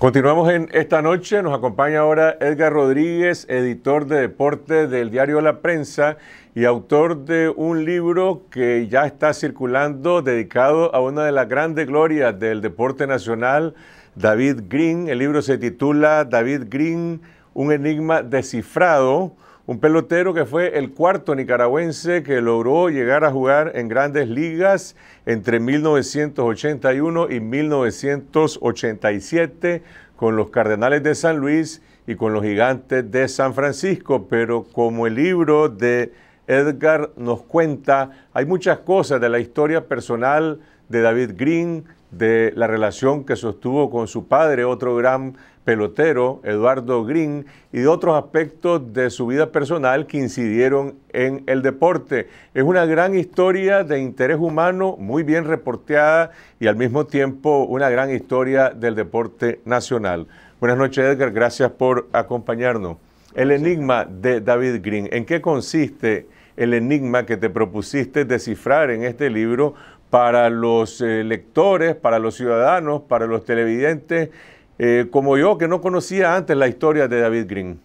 Continuamos en esta noche, nos acompaña ahora Edgar Rodríguez, editor de deporte del diario La Prensa y autor de un libro que ya está circulando dedicado a una de las grandes glorias del deporte nacional, David Green. El libro se titula David Green, un enigma descifrado un pelotero que fue el cuarto nicaragüense que logró llegar a jugar en grandes ligas entre 1981 y 1987 con los Cardenales de San Luis y con los Gigantes de San Francisco, pero como el libro de Edgar nos cuenta, hay muchas cosas de la historia personal de David Green, de la relación que sostuvo con su padre, otro gran pelotero, Eduardo Green, y de otros aspectos de su vida personal que incidieron en el deporte. Es una gran historia de interés humano, muy bien reporteada y al mismo tiempo una gran historia del deporte nacional. Buenas noches Edgar, gracias por acompañarnos. El enigma de David Green, ¿en qué consiste el enigma que te propusiste descifrar en este libro para los eh, lectores, para los ciudadanos, para los televidentes, eh, como yo, que no conocía antes la historia de David Green?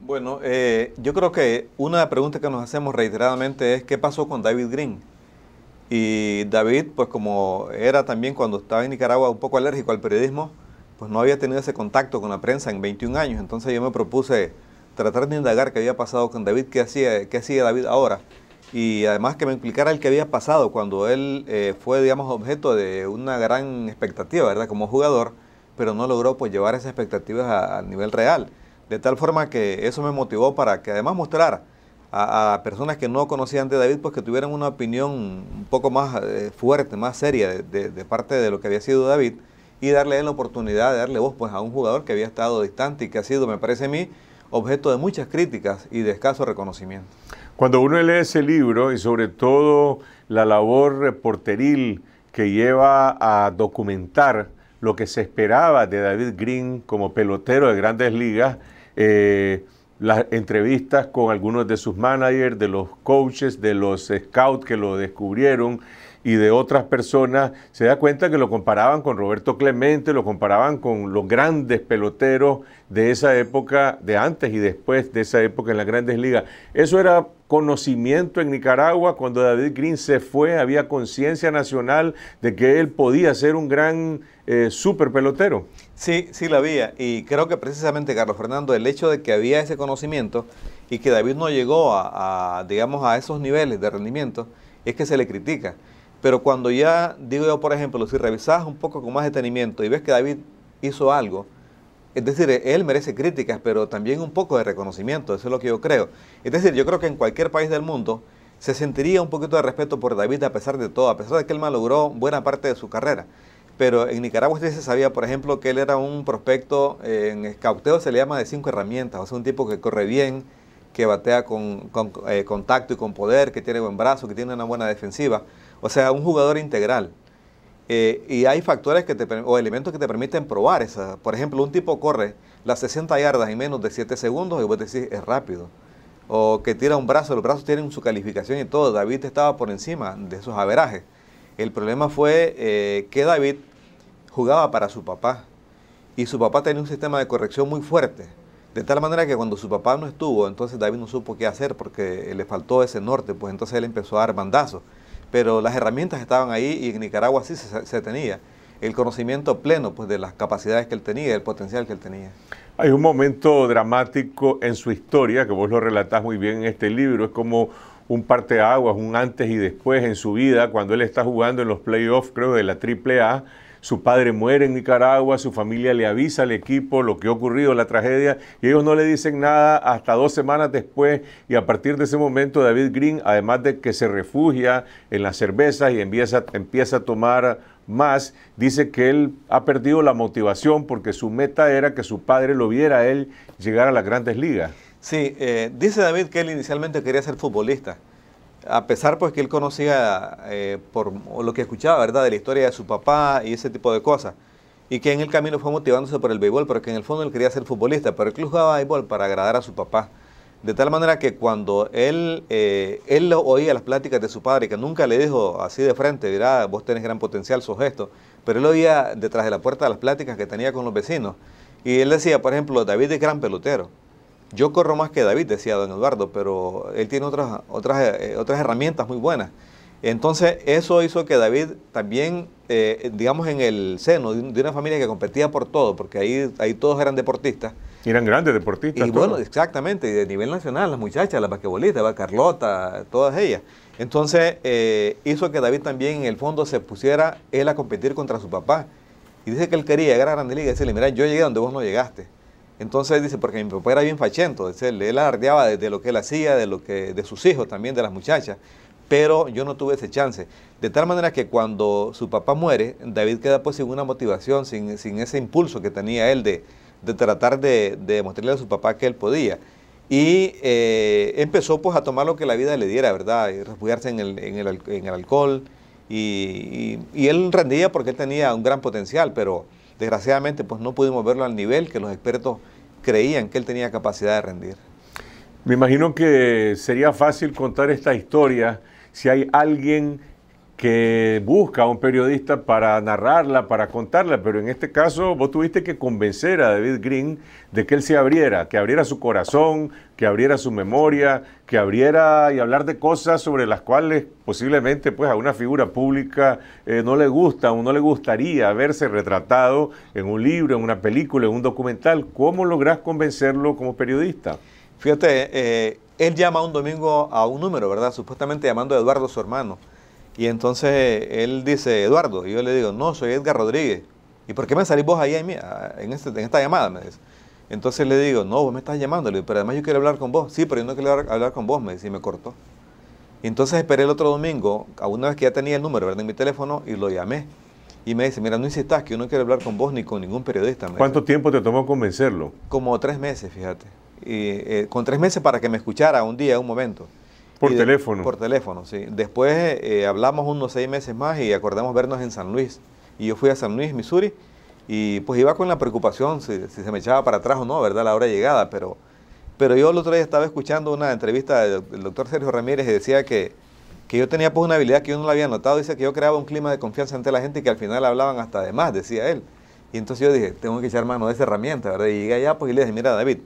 Bueno, eh, yo creo que una pregunta que nos hacemos reiteradamente es ¿qué pasó con David Green? Y David, pues como era también cuando estaba en Nicaragua un poco alérgico al periodismo, pues no había tenido ese contacto con la prensa en 21 años. Entonces yo me propuse tratar de indagar qué había pasado con David, hacía, qué hacía David ahora y además que me implicara el que había pasado cuando él eh, fue, digamos, objeto de una gran expectativa, ¿verdad? Como jugador, pero no logró pues llevar esas expectativas al nivel real. De tal forma que eso me motivó para que además mostrar a, personas que no conocían de David, pues que tuvieran una opinión un poco más eh, fuerte, más seria de, parte de lo que había sido David y darle la oportunidad de darle voz pues a un jugador que había estado distante y que ha sido, me parece a mí, objeto de muchas críticas y de escaso reconocimiento. Cuando uno lee ese libro y sobre todo la labor reporteril que lleva a documentar lo que se esperaba de David Green como pelotero de grandes ligas, eh, las entrevistas con algunos de sus managers, de los coaches, de los scouts que lo descubrieron, y de otras personas, se da cuenta que lo comparaban con Roberto Clemente, lo comparaban con los grandes peloteros de esa época, de antes y después de esa época en las grandes ligas. Eso era conocimiento en Nicaragua, cuando David Green se fue, había conciencia nacional de que él podía ser un gran eh, super pelotero. Sí, sí la había. Y creo que precisamente, Carlos Fernando, el hecho de que había ese conocimiento y que David no llegó a digamos, a esos niveles de rendimiento, es que se le critica. Pero cuando ya, digo yo, por ejemplo, si revisas un poco con más detenimiento y ves que David hizo algo, es decir, él merece críticas, pero también un poco de reconocimiento, eso es lo que yo creo. Es decir, yo creo que en cualquier país del mundo se sentiría un poquito de respeto por David a pesar de todo, a pesar de que él malogró buena parte de su carrera. Pero en Nicaragua se sabía, por ejemplo, que él era un prospecto, eh, en escauteo se le llama de cinco herramientas, o sea, un tipo que corre bien, que batea con, eh, contacto y con poder, que tiene buen brazo, que tiene una buena defensiva. O sea, un jugador integral. Eh, y hay factores que o elementos que te permiten probar esa. Por ejemplo, un tipo corre las 60 yardas en menos de 7 segundos y vos decís es rápido. O que tira un brazo, los brazos tienen su calificación y todo. David estaba por encima de esos averajes. El problema fue eh, que David jugaba para su papá y su papá tenía un sistema de corrección muy fuerte. De tal manera que cuando su papá no estuvo, entonces David no supo qué hacer porque le faltó ese norte, pues entonces él empezó a dar bandazos pero las herramientas estaban ahí y en Nicaragua sí se, tenía el conocimiento pleno pues, de las capacidades que él tenía, del potencial que él tenía. Hay un momento dramático en su historia, que vos lo relatás muy bien en este libro, es como un parteaguas, un antes y después en su vida, cuando él está jugando en los playoffs, creo, de la AAA, su padre muere en Nicaragua, su familia le avisa al equipo lo que ha ocurrido, la tragedia, y ellos no le dicen nada hasta dos semanas después, y a partir de ese momento David Green, además de que se refugia en las cervezas y empieza, a tomar más, dice que él ha perdido la motivación porque su meta era que su padre lo viera a él llegar a las grandes ligas. Sí, eh, dice David que él inicialmente quería ser futbolista, a pesar pues que él conocía eh, por lo que escuchaba, ¿verdad? De la historia de su papá y ese tipo de cosas. Y que en el camino fue motivándose por el béisbol, porque en el fondo él quería ser futbolista, pero el club jugaba béisbol para agradar a su papá. De tal manera que cuando él, eh, él oía las pláticas de su padre, que nunca le dijo así de frente, dirá, vos tenés gran potencial, sos esto, pero él oía detrás de la puerta las pláticas que tenía con los vecinos. Y él decía, por ejemplo, David es gran pelotero, yo corro más que David, decía don Eduardo, pero él tiene otras, otras, eh, otras herramientas muy buenas. Entonces, eso hizo que David también, eh, digamos, en el seno de una familia que competía por todo, porque ahí, todos eran deportistas. Y eran grandes deportistas. Y bueno, exactamente, y de nivel nacional, las muchachas, las basquetbolistas, Carlota, todas ellas. Entonces, eh, hizo que David también, en el fondo, se pusiera él a competir contra su papá. Y dice que él quería llegar a Grande Liga y decirle, mira, yo llegué donde vos no llegaste entonces dice, porque mi papá era bien fachento, él ardeaba de, lo que él hacía, de, lo que, de sus hijos también, de las muchachas, pero yo no tuve ese chance. De tal manera que cuando su papá muere, David queda pues sin una motivación, sin, ese impulso que tenía él de, tratar de, de, mostrarle a su papá que él podía. Y eh, empezó pues a tomar lo que la vida le diera, ¿verdad? Y refugiarse en el, alcohol. Y, y él rendía porque él tenía un gran potencial, pero desgraciadamente pues no pudimos verlo al nivel que los expertos creían que él tenía capacidad de rendir. Me imagino que sería fácil contar esta historia si hay alguien que busca a un periodista para narrarla, para contarla, pero en este caso vos tuviste que convencer a David Green de que él se abriera, que abriera su corazón, que abriera su memoria, que abriera y hablar de cosas sobre las cuales posiblemente pues a una figura pública eh, no le gusta o no le gustaría verse retratado en un libro, en una película, en un documental. ¿Cómo lográs convencerlo como periodista? Fíjate, eh, él llama un domingo a un número, ¿verdad? Supuestamente llamando a Eduardo, su hermano. Y entonces él dice, Eduardo, y yo le digo, no, soy Edgar Rodríguez. ¿Y por qué me salís vos ahí en, ah, este, en, esta llamada? Me Entonces le digo, no, vos me estás llamando, pero además yo quiero hablar con vos. Sí, pero yo no quiero hablar con vos, me dice, y me cortó. entonces esperé el otro domingo, a una vez que ya tenía el número en mi teléfono, y lo llamé. Y me dice, mira, no insistas, que yo no quiero hablar con vos ni con ningún periodista. ¿Cuánto tiempo te tomó convencerlo? Como tres meses, fíjate. Y, eh, con tres meses para que me escuchara un día, un momento. Por teléfono. Por teléfono, sí. Después eh, hablamos unos seis meses más y acordamos vernos en San Luis. Y yo fui a San Luis, Missouri, y pues iba con la preocupación si, se me echaba para atrás o no, ¿verdad? La hora llegada, pero, pero yo el otro día estaba escuchando una entrevista del doctor Sergio Ramírez y decía que, que yo tenía pues una habilidad que yo no la había notado, dice que yo creaba un clima de confianza ante la gente y que al final hablaban hasta de más, decía él. Y entonces yo dije, tengo que echar mano de esa herramienta, ¿verdad? Y llegué allá pues y le dije, mira David,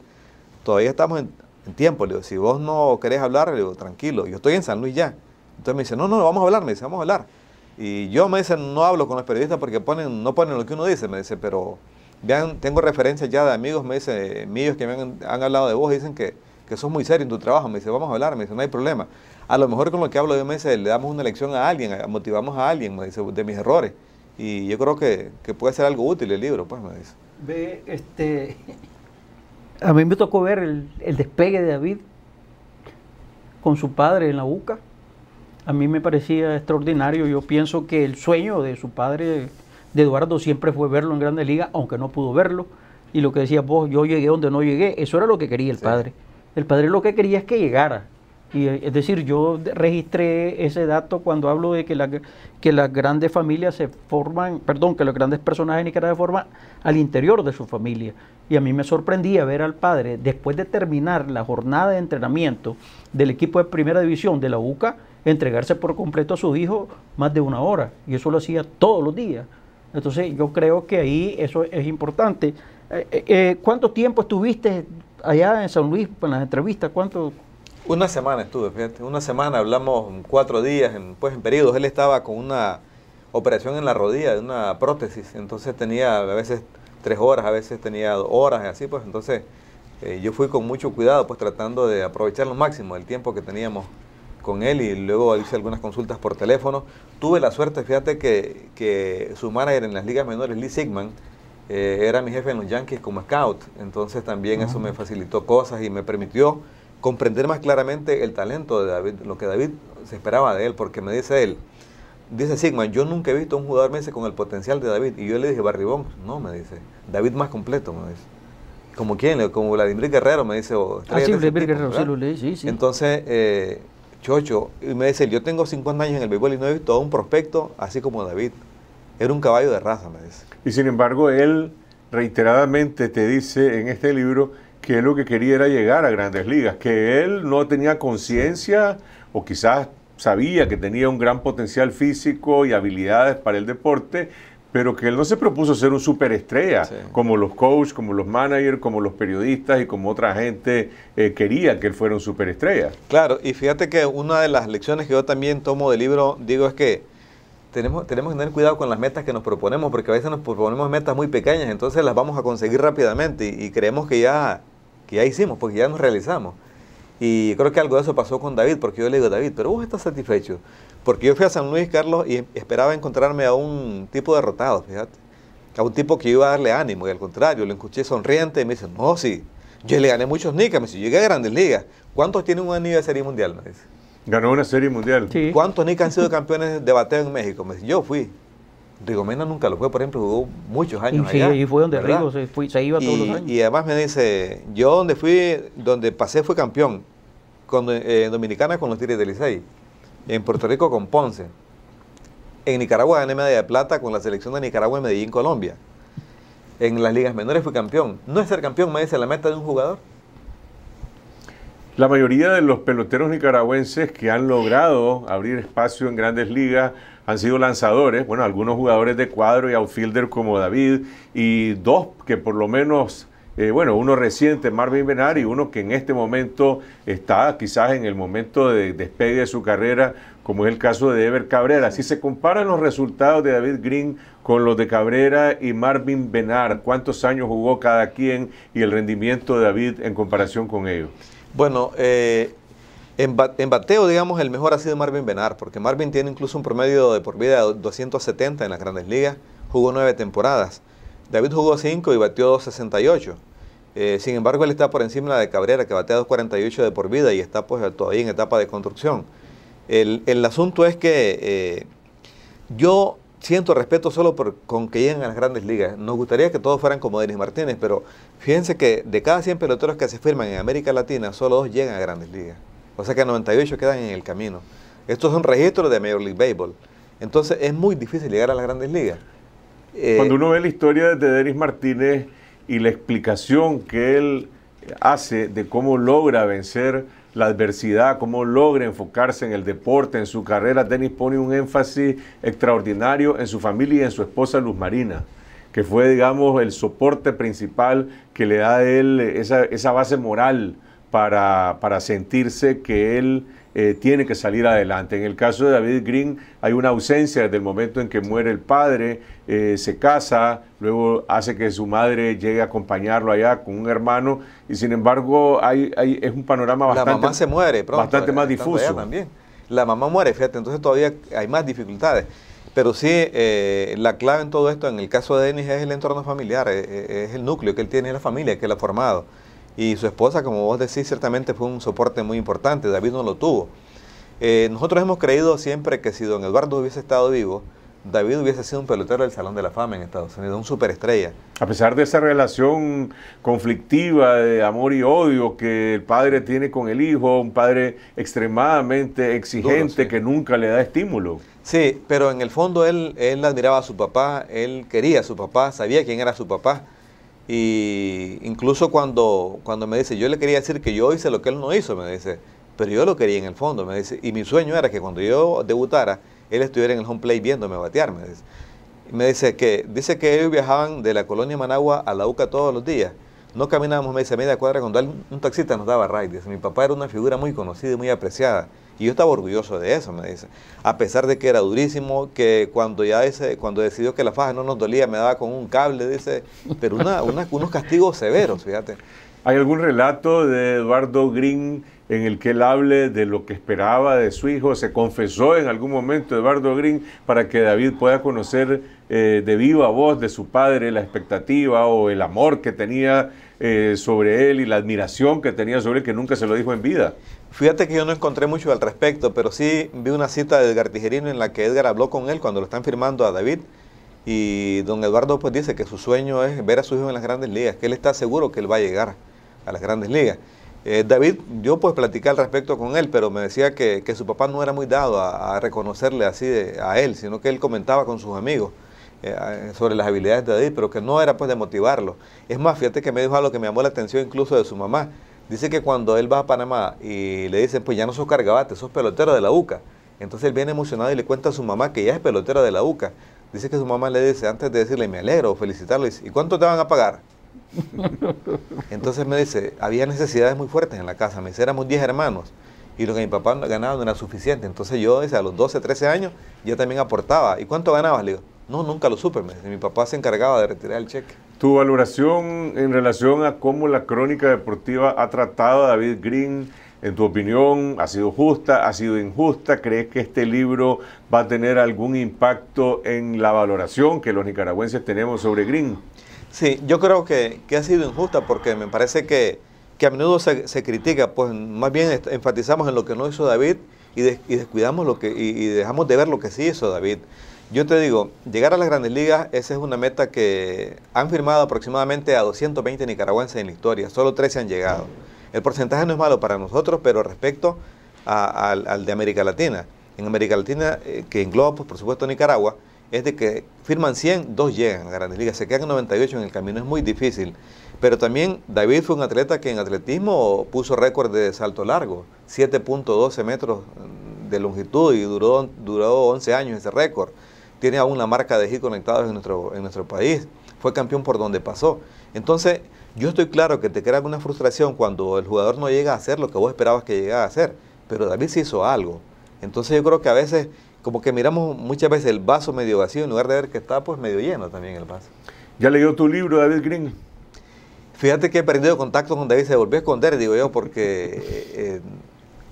todavía estamos en, en tiempo. Le digo, si vos no querés hablar, le digo, tranquilo, yo estoy en San Luis ya. Entonces me dice, no, no, vamos a hablar, me dice, vamos a hablar. Y yo me dice, no hablo con los periodistas porque ponen, no ponen lo que uno dice, me dice, pero vean, tengo referencias ya de amigos, me dice, míos que me han, hablado de vos, dicen que, que sos muy serio en tu trabajo, me dice, vamos a hablar, me dice, no hay problema. A lo mejor con lo que hablo yo me dice, le damos una lección a alguien, motivamos a alguien, me dice, de mis errores. Y yo creo que, que puede ser algo útil el libro, pues me dice. Ve, este, A mí me tocó ver el, despegue de David con su padre en la UCA. A mí me parecía extraordinario. Yo pienso que el sueño de su padre, de Eduardo, siempre fue verlo en Grandes Ligas, aunque no pudo verlo. Y lo que decía vos, yo llegué donde no llegué, eso era lo que quería el padre. El padre lo que quería es que llegara. Y, eh, es decir, yo registré ese dato cuando hablo de que, la, que las grandes familias se forman, perdón, que los grandes personajes de Nicaragua se forman al interior de su familia. Y a mí me sorprendía ver al padre, después de terminar la jornada de entrenamiento del equipo de primera división de la UCA, entregarse por completo a su hijo más de una hora. Y eso lo hacía todos los días. Entonces yo creo que ahí eso es importante. Eh, eh, ¿Cuánto tiempo estuviste allá en San Luis en las entrevistas? ¿Cuánto? Una semana estuve, fíjate. Una semana hablamos cuatro días, en, pues en periodos. Él estaba con una operación en la rodilla, de una prótesis. Entonces tenía a veces tres horas, a veces tenía horas y así, pues entonces eh, yo fui con mucho cuidado, pues tratando de aprovechar lo máximo el tiempo que teníamos con él y luego hice algunas consultas por teléfono. Tuve la suerte, fíjate, que, su manager en las ligas menores, Lee Sigman, eh, era mi jefe en los Yankees como scout, entonces también eso me ah. facilitó cosas y me permitió comprender más claramente el talento de David, lo que David se esperaba de él, porque me dice él, dice Sigma, yo nunca he visto un jugador me con el potencial de David. Y yo le dije, Barry Bonds, no, me dice, David más completo, me dice. ¿Como quién? Como Vladimir Guerrero, me dice. Ah, sí, Entonces, eh, Chocho, y me dice, yo tengo 50 años en el béisbol y no he visto a un prospecto así como David. Era un caballo de raza, me dice. Y sin embargo, él reiteradamente te dice en este libro que él lo que quería era llegar a grandes ligas, que él no tenía conciencia o quizás sabía que tenía un gran potencial físico y habilidades para el deporte, pero que él no se propuso ser un superestrella, como los coaches, como los managers, como los periodistas y como otra gente eh, quería que él fuera un superestrella. Claro, y fíjate que una de las lecciones que yo también tomo del libro, digo, es que tenemos, tenemos que tener cuidado con las metas que nos proponemos, porque a veces nos proponemos metas muy pequeñas, entonces las vamos a conseguir rápidamente y creemos que ya ya hicimos, porque ya nos realizamos. Y creo que algo de eso pasó con David, porque yo le digo, David, pero vos estás satisfecho. Porque yo fui a San Luis, Carlos, y esperaba encontrarme a un tipo derrotado, fíjate. A un tipo que iba a darle ánimo, y al contrario, lo escuché sonriente y me dice, no, sí, yo le gané muchos nicas, me dice, llegué a grandes ligas. ¿Cuántos tienen un año de serie mundial? Me dice. Ganó una serie mundial. ¿Cuántos Nick han sido campeones de bateo en México? Me dice, yo fui. Mena nunca lo fue, por ejemplo, jugó muchos años allá. y fue donde Rigo se, iba y, todos los años. Y además me dice, yo donde fui, donde pasé fue campeón, con, eh, en Dominicana con los Tigres del Licey, en Puerto Rico con Ponce, en Nicaragua gané medalla de plata con la selección de Nicaragua en Medellín, Colombia. En las ligas menores fui campeón. ¿No es ser campeón, me dice, la meta de un jugador? La mayoría de los peloteros nicaragüenses que han logrado abrir espacio en grandes ligas han sido lanzadores, bueno, algunos jugadores de cuadro y outfielder como David, y dos que por lo menos, eh, bueno, uno reciente, Marvin y uno que en este momento está quizás en el momento de despegue de su carrera, como es el caso de Ever Cabrera. Si se comparan los resultados de David Green con los de Cabrera y Marvin Benar, ¿cuántos años jugó cada quien y el rendimiento de David en comparación con ellos? Bueno, eh, en, bateo, digamos, el mejor ha sido Marvin Benar, porque Marvin tiene incluso un promedio de por vida de 270 en las grandes ligas, jugó nueve temporadas. David jugó 5 y batió 268. Eh, sin embargo, él está por encima de Cabrera, que batea 248 de por vida y está pues, todavía en etapa de construcción. El, asunto es que eh, yo siento respeto solo por, con que lleguen a las grandes ligas. Nos gustaría que todos fueran como Denis Martínez, pero fíjense que de cada 100 peloteros que se firman en América Latina, solo dos llegan a grandes ligas. O sea que 98 quedan en el camino. Esto es un registros de Major League Baseball. Entonces es muy difícil llegar a las grandes ligas. Eh, Cuando uno ve la historia de Denis Martínez y la explicación que él hace de cómo logra vencer la adversidad, cómo logra enfocarse en el deporte, en su carrera. Denis pone un énfasis extraordinario en su familia y en su esposa Luz Marina, que fue, digamos, el soporte principal que le da a él esa, base moral para sentirse que él eh, tiene que salir adelante. En el caso de David Green hay una ausencia desde el momento en que muere el padre, eh, se casa, luego hace que su madre llegue a acompañarlo allá con un hermano y sin embargo hay, es un panorama bastante, La mamá se muere bastante más difuso. También. La mamá muere, fíjate, entonces todavía hay más dificultades. Pero sí, eh, la clave en todo esto, en el caso de Denis, es el entorno familiar, es, el núcleo que él tiene en la familia, que él ha formado y su esposa, como vos decís, ciertamente fue un soporte muy importante, David no lo tuvo. Eh, nosotros hemos creído siempre que si don Eduardo hubiese estado vivo, David hubiese sido un pelotero del Salón de la Fama en Estados Unidos, un superestrella. A pesar de esa relación conflictiva de amor y odio que el padre tiene con el hijo, un padre extremadamente exigente que nunca le da estímulo. Sí, pero en el fondo él, él admiraba a su papá, él quería a su papá, sabía quién era su papá. Y incluso cuando, cuando me dice, yo le quería decir que yo hice lo que él no hizo, me dice, pero yo lo quería en el fondo, me dice, y mi sueño era que cuando yo debutara, él estuviera en el home play viéndome batear, me dice. Me dice que, dice que ellos viajaban de la colonia Managua a la UCA todos los días. No caminábamos, me dice, media cuadra cuando un taxista nos daba ride. mi papá era una figura muy conocida y muy apreciada. Y yo estaba orgulloso de eso, me dice. A pesar de que era durísimo, que cuando ya ese, cuando decidió que la faja no nos dolía, me daba con un cable, dice, pero una, unos castigos severos, fíjate. ¿Hay algún relato de Eduardo Green en el que él hable de lo que esperaba de su hijo? ¿Se confesó en algún momento Eduardo Green para que David pueda conocer eh, de viva voz de su padre la expectativa o el amor que tenía eh, sobre él y la admiración que tenía sobre él que nunca se lo dijo en vida. Fíjate que yo no encontré mucho al respecto, pero sí vi una cita de Edgar en la que Edgar habló con él cuando lo están firmando a David. Y don Eduardo pues dice que su sueño es ver a su hijo en las grandes ligas, que él está seguro que él va a llegar a las grandes ligas. Eh, David, yo pues platicé al respecto con él, pero me decía que, su papá no era muy dado a, reconocerle así a él, sino que él comentaba con sus amigos eh, sobre las habilidades de David, pero que no era pues de motivarlo. Es más, fíjate que me dijo algo que me llamó la atención incluso de su mamá. Dice que cuando él va a Panamá y le dicen, pues ya no sos cargabate, sos pelotero de la UCA. Entonces él viene emocionado y le cuenta a su mamá que ya es pelotero de la UCA. Dice que su mamá le dice, antes de decirle me alegro, felicitarlo, dice, ¿y cuánto te van a pagar? Entonces me dice, había necesidades muy fuertes en la casa, me dice, éramos 10 hermanos y lo que mi papá ganaba no era suficiente. Entonces yo, a los 12, 13 años, ya también aportaba. ¿Y cuánto ganabas? Le digo, no, nunca lo supe. Mi papá se encargaba de retirar el cheque. Tu valoración en relación a cómo la crónica deportiva ha tratado a David Green, en tu opinión, ¿ha sido justa? ¿Ha sido injusta? ¿Crees que este libro va a tener algún impacto en la valoración que los nicaragüenses tenemos sobre Green? Sí, yo creo que, ha sido injusta porque me parece que, a menudo se, critica, pues más bien enfatizamos en lo que no hizo David y, descuidamos lo que y dejamos de ver lo que sí hizo David. Yo te digo, llegar a las grandes ligas, esa es una meta que han firmado aproximadamente a 220 nicaragüenses en la historia, solo 13 han llegado. El porcentaje no es malo para nosotros, pero respecto al, de América Latina, en América Latina, eh, que engloba pues, por supuesto Nicaragua, es de que firman 100, dos llegan a las grandes ligas, se quedan 98 en el camino, es muy difícil. Pero también David fue un atleta que en atletismo puso récord de salto largo, 7.12 metros de longitud y duró, duró 11 años ese récord tiene aún la marca de G conectados en nuestro, en nuestro país, fue campeón por donde pasó. Entonces, yo estoy claro que te crea alguna frustración cuando el jugador no llega a hacer lo que vos esperabas que llegara a hacer, pero David se hizo algo. Entonces yo creo que a veces, como que miramos muchas veces el vaso medio vacío, en lugar de ver que está pues medio lleno también el vaso. ¿Ya leyó tu libro, David Green? Fíjate que he perdido contacto con David, se volvió a esconder, digo yo, porque... Eh, eh,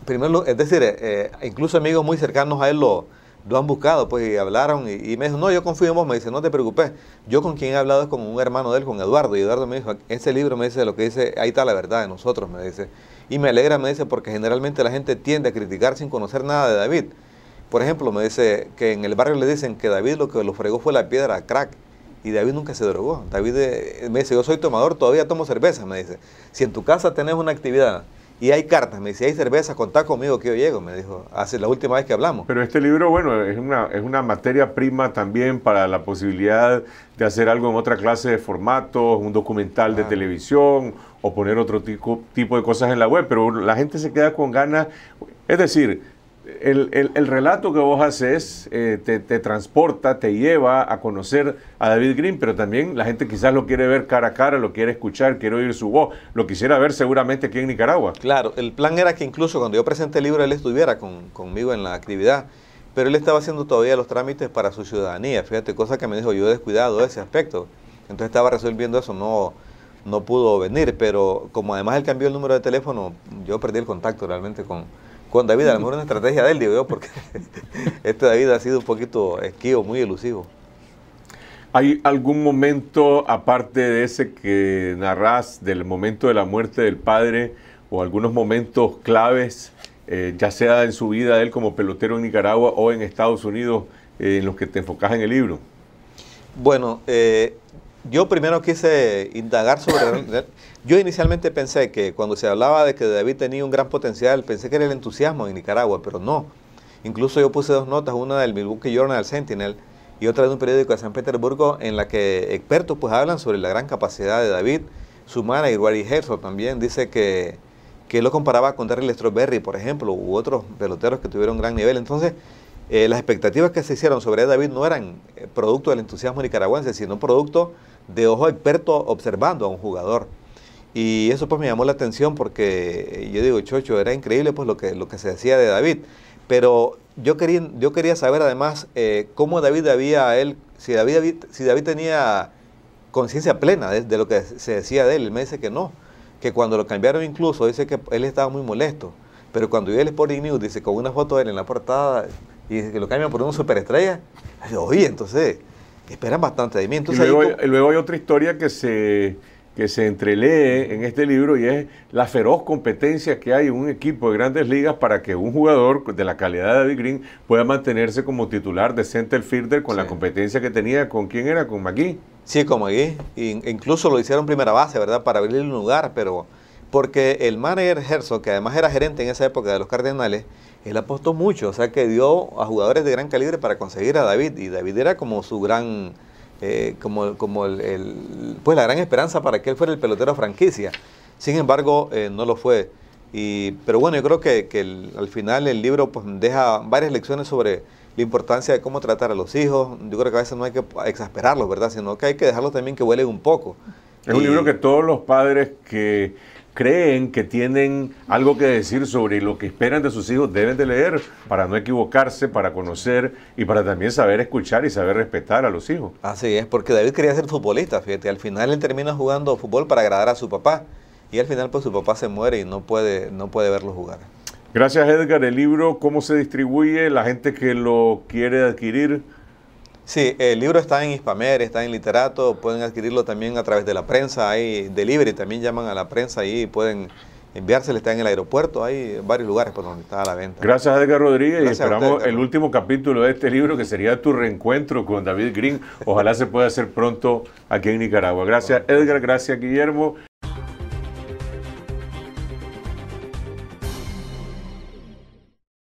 primero, es decir, eh, incluso amigos muy cercanos a él lo, lo han buscado, pues, y hablaron, y, me dijo, no, yo confío en vos, me dice, no te preocupes, yo con quien he hablado es con un hermano de él, con Eduardo, y Eduardo me dijo, ese libro me dice lo que dice, ahí está la verdad de nosotros, me dice, y me alegra, me dice, porque generalmente la gente tiende a criticar sin conocer nada de David. Por ejemplo, me dice que en el barrio le dicen que David lo que lo fregó fue la piedra crack, y David nunca se drogó. David eh, me dice, yo soy tomador, todavía tomo cerveza, me dice. Si en tu casa tenés una actividad y hay cartas. Me dice, hay cerveza, contá conmigo que yo llego, me dijo, hace la última vez que hablamos. Pero este libro, bueno, es una, es una materia prima también para la posibilidad de hacer algo en otra clase de formatos, un documental de televisión o poner otro tipo, tipo de cosas en la web, pero la gente se queda con ganas. Es decir, el, relato que vos haces eh, te, transporta, te lleva a conocer a David Green, pero también la gente quizás lo quiere ver cara a cara, lo quiere escuchar, quiere oír su voz, lo quisiera ver seguramente aquí en Nicaragua. Claro, el plan era que incluso cuando yo presenté el libro él estuviera con, conmigo en la actividad, pero él estaba haciendo todavía los trámites para su ciudadanía, fíjate, cosa que me dijo, yo he descuidado ese aspecto, entonces estaba resolviendo eso, no, no pudo venir, pero como además él cambió el número de teléfono, yo perdí el contacto realmente con con David, a lo mejor una estrategia de él, digo yo, porque este David ha sido un poquito esquivo, muy elusivo. ¿Hay algún momento, aparte de ese que narras del momento de la muerte del padre, o algunos momentos claves, eh, ya sea en su vida él como pelotero en Nicaragua o en Estados Unidos, eh, en los que te enfocas en el libro? Bueno, eh, yo primero quise indagar sobre... yo inicialmente pensé que cuando se hablaba de que David tenía un gran potencial, pensé que era el entusiasmo en Nicaragua, pero no. Incluso yo puse dos notas, una del Milwaukee Journal Sentinel y otra de un periódico de San Petersburgo, en la que expertos pues hablan sobre la gran capacidad de David. Su manager, Wally Herzog, también dice que, que lo comparaba con Darryl Strawberry, por ejemplo, u otros peloteros que tuvieron gran nivel. Entonces, eh, las expectativas que se hicieron sobre David no eran eh, producto del entusiasmo nicaragüense, sino producto de ojo experto observando a un jugador. Y eso pues me llamó la atención porque yo digo, Chocho, era increíble pues lo que, lo que se decía de David. Pero yo quería, yo quería saber además eh, cómo David había él, si David, si David tenía conciencia plena de, lo que se decía de él. Él me dice que no, que cuando lo cambiaron incluso, dice que él estaba muy molesto. Pero cuando yo el Sporting News, dice, con una foto de él en la portada, y dice que lo cambian por una superestrella, yo, oye, entonces esperan bastante de y luego, hay, otra historia que se, que se entrelee en este libro y es la feroz competencia que hay en un equipo de grandes ligas para que un jugador de la calidad de David Green pueda mantenerse como titular de center fielder con la competencia que tenía. ¿Con quién era? ¿Con McGee? Sí, con McGee. Incluso lo hicieron primera base, ¿verdad? Para abrirle un lugar, pero porque el manager Herzog, que además era gerente en esa época de los Cardenales, él apostó mucho, o sea que dio a jugadores de gran calibre para conseguir a David, y David era como su gran, eh, como, como el, pues la gran esperanza para que él fuera el pelotero franquicia. Sin embargo, eh, no lo fue. pero bueno, yo creo que, al final el libro pues, deja varias lecciones sobre la importancia de cómo tratar a los hijos. Yo creo que a veces no hay que exasperarlos, ¿verdad? Sino que hay que dejarlos también que huelen un poco. Es un libro que todos los padres que creen que tienen algo que decir sobre lo que esperan de sus hijos, deben de leer para no equivocarse, para conocer y para también saber escuchar y saber respetar a los hijos. Así es, porque David quería ser futbolista, fíjate, al final él termina jugando fútbol para agradar a su papá y al final pues su papá se muere y no puede, no puede verlo jugar. Gracias Edgar, el libro, ¿cómo se distribuye? La gente que lo quiere adquirir. Sí, el libro está en Hispamer, está en Literato, pueden adquirirlo también a través de la prensa, hay delivery, también llaman a la prensa y pueden enviárselo, está en el aeropuerto, hay varios lugares por donde está a la venta. Gracias Edgar Rodríguez y esperamos el último capítulo de este libro que sería tu reencuentro con David Green, ojalá se pueda hacer pronto aquí en Nicaragua. Gracias Edgar, gracias Guillermo.